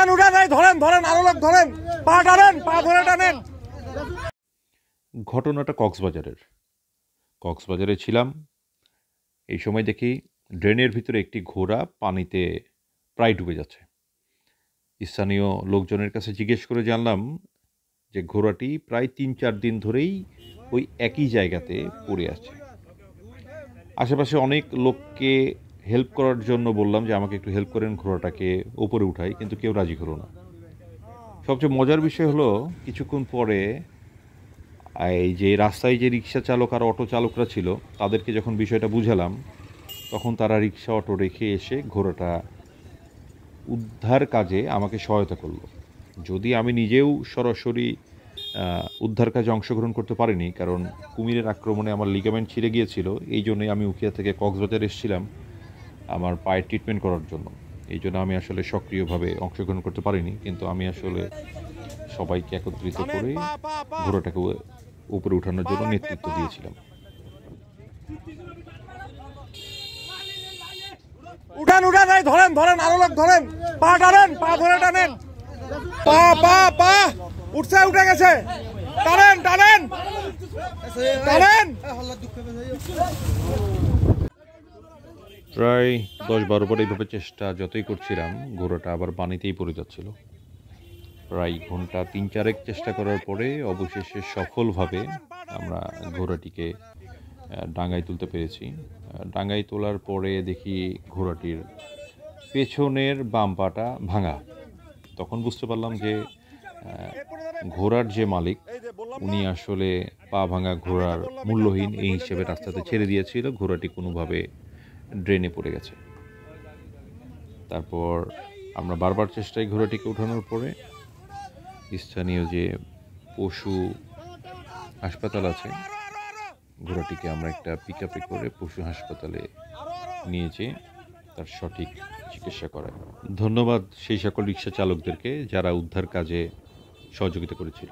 উঠান উঠান এই ধরেন ধরেন আরো লোক ধরেন পা টানেন পা ধরে টানেন ঘটনাটা কক্সবাজারের কক্সবাজারে ছিলাম এই সময় দেখি ড্রেনের ভিতরে একটি ঘোড়া পানিতে প্রায় ডুবে যাচ্ছে স্থানীয় লোকজনের কাছে জিজ্ঞেস করে জানলাম যে ঘোড়াটি প্রায় তিন চার দিন ধরেই ওই একই জায়গাতে পড়ে আছে আশেপাশে অনেক লোককে হেল্প করার জন্য বললাম যে আমাকে একটু হেল্প করেন ঘোড়াটাকে ওপরে উঠাই কিন্তু কেউ রাজি হলো না সবচেয়ে মজার বিষয় হলো কিছুক্ষণ পরে এই যে রাস্তায় যে রিক্সা চালক আর অটো চালকরা ছিল তাদেরকে যখন বিষয়টা বুঝালাম তখন তারা রিক্সা অটো রেখে এসে ঘোড়াটা উদ্ধার কাজে আমাকে সহায়তা করলো যদি আমি নিজেও সরাসরি উদ্ধার কাজে অংশগ্রহণ করতে পারিনি কারণ কুমিরের আক্রমণে আমার লিগামেন্ট ছিঁড়ে গিয়েছিল এই জন্যই আমি উকিয়া থেকে কক্সবাজার এসেছিলাম আমার পায়ের ট্রিটমেন্ট করার জন্য এই জন্য আমি আসলে সক্রিয়ভাবে অংশগ্রহণ করতে পারিনি কিন্তু আমি আসলে সবাইকে একত্রিত করে ঘোড়াটাকে উপরে উঠানোর জন্য নেতৃত্ব দিয়েছিলাম উঠান উঠান এই ধরেন ধরেন আরো লোক ধরেন পা টানেন পা ধরে টানেন পা পা পা উঠছে উঠে গেছে টানেন টানেন টানেন প্রায় দশ বারোবার এইভাবে চেষ্টা যতই করছিলাম ঘোড়াটা আবার পানিতেই পড়ে যাচ্ছিল প্রায় ঘন্টা তিন চারেক চেষ্টা করার পরে অবশেষে সফলভাবে আমরা ঘোড়াটিকে ডাঙ্গায় তুলতে পেরেছি ডাঙ্গায় তোলার পরে দেখি ঘোড়াটির পেছনের বাম পাটা ভাঙা তখন বুঝতে পারলাম যে ঘোড়ার যে মালিক উনি আসলে পা ভাঙা ঘোড়ার মূল্যহীন এই হিসেবে রাস্তাতে ছেড়ে দিয়েছিল ঘোড়াটি কোনোভাবে ড্রেনে পড়ে গেছে তারপর আমরা বারবার চেষ্টায় ঘোড়াটিকে ওঠানোর পরে স্থানীয় যে পশু হাসপাতাল আছে ঘোড়াটিকে আমরা একটা পিক আপে করে পশু হাসপাতালে নিয়ে যেয়ে তার সঠিক চিকিৎসা করায় ধন্যবাদ সেই সকল রিক্সা চালকদেরকে যারা উদ্ধার কাজে সহযোগিতা করেছিল